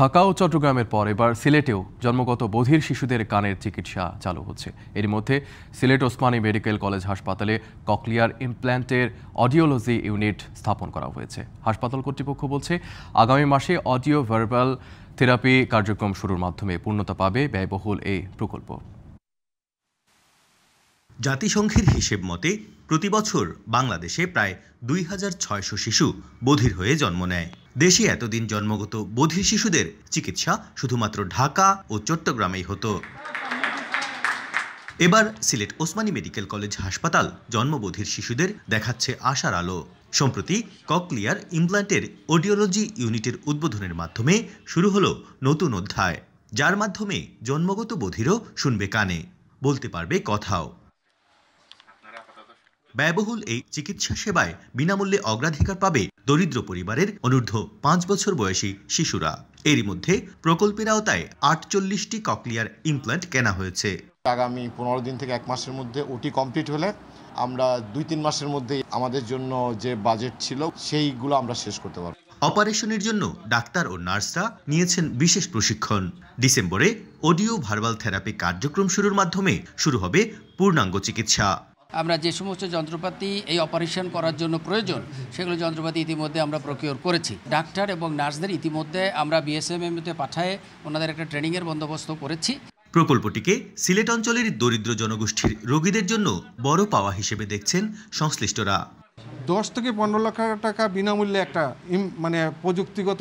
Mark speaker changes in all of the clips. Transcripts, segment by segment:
Speaker 1: ঢাকা ও চট্টগ্রামের পর এবার সিলেটেও জন্মগত বধির শিশুদের কানের চিকিৎসা চালু হচ্ছে এর মধ্যে সিলেট ওসমানী মেডিকেল কলেজ হাসপাতালে ককলিয়ার ইমপ্ল্যান্টের অডিওলজি ইউনিট স্থাপন করা হয়েছে হাসপাতাল কর্তৃপক্ষ বলছে আগামী মাসে অডিও ভার্বাল থেরাপি কার্যক্রম শুরুর মাধ্যমে পূর্ণতা পাবে ব্যয়বহুল এই প্রকল্প জাতিসংঘের হিসেব মতে প্রতিবছর বাংলাদেশে প্রায়
Speaker 2: দুই শিশু বধির হয়ে জন্ম নেয় দেশে এতদিন জন্মগত বধির শিশুদের চিকিৎসা শুধুমাত্র ঢাকা ও চট্টগ্রামেই হতো এবার সিলেট ওসমানী মেডিকেল কলেজ হাসপাতাল জন্মবধির শিশুদের দেখাচ্ছে আশার আলো সম্প্রতি ককলিয়ার ইমপ্ল্যান্টের অডিওলজি ইউনিটের উদ্বোধনের মাধ্যমে শুরু হলো নতুন অধ্যায় যার মাধ্যমে জন্মগত বধিরও শুনবে কানে বলতে পারবে কথাও ব্যয়বহুল এই চিকিৎসা সেবায় বিনামূল্যে অগ্রাধিকার পাবে দরিদ্র পরিবারের অনূর্ধ্ব পাঁচ বছর বয়সী শিশুরা এরই মধ্যে প্রকল্পের আওতায় আটচল্লিশটি ককলিয়ার ইমপ্ল্যান্ট কেনা হয়েছে আগামী পনেরো দিন থেকে এক মাসের মধ্যে ওটি কমপ্লিট হলে আমরা দুই তিন মাসের মধ্যে আমাদের জন্য যে বাজেট ছিল সেইগুলো আমরা শেষ করতে পারব অপারেশনের জন্য ডাক্তার ও নার্সরা নিয়েছেন বিশেষ প্রশিক্ষণ ডিসেম্বরে অডিও ভার্বাল থেরাপি কার্যক্রম শুরুর মাধ্যমে শুরু হবে পূর্ণাঙ্গ চিকিৎসা
Speaker 3: আমরা যে সমস্ত যন্ত্রপাতি এই অপারেশন করার জন্য প্রয়োজন সেগুলো যন্ত্রপাতি ইতিমধ্যে আমরা প্রকিওর করেছি ডাক্তার এবং নার্সদের ইতিমধ্যে আমরা বিএসএমএমতে পাঠায় ওনাদের একটা ট্রেনিংয়ের বন্দোবস্ত করেছি
Speaker 2: প্রকল্পটিকে সিলেট অঞ্চলের দরিদ্র জনগোষ্ঠীর রোগীদের জন্য বড় পাওয়া হিসেবে দেখছেন সংশ্লিষ্টরা
Speaker 3: দশ থেকে পনেরো লাখ টাকা বিনামূল্যে একটা মানে প্রযুক্তিগত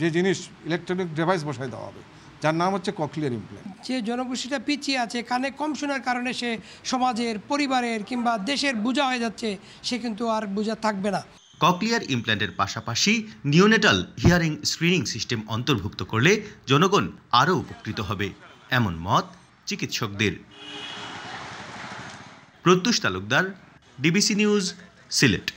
Speaker 3: যে জিনিস ইলেকট্রনিক ডিভাইস বসায় দেওয়া হবে যার নাম হচ্ছে ককলিয়ার ইমপ্ল্যান্ট যে জনগোষ্ঠীটা পিছিয়ে আছে কানে কম শোনার কারণে সে সমাজের পরিবারের কিংবা দেশের বোঝা হয়ে যাচ্ছে সে কিন্তু আর বোঝা থাকবে না
Speaker 2: ককলিয়ার ইমপ্ল্যান্টের পাশাপাশি নিওনেটাল হিয়ারিং স্ক্রিনিং সিস্টেম অন্তর্ভুক্ত করলে জনগণ আরও উপকৃত হবে এমন মত চিকিৎসকদের
Speaker 3: প্রত্যুষ তালুকদার ডিবিসি নিউজ সিলেট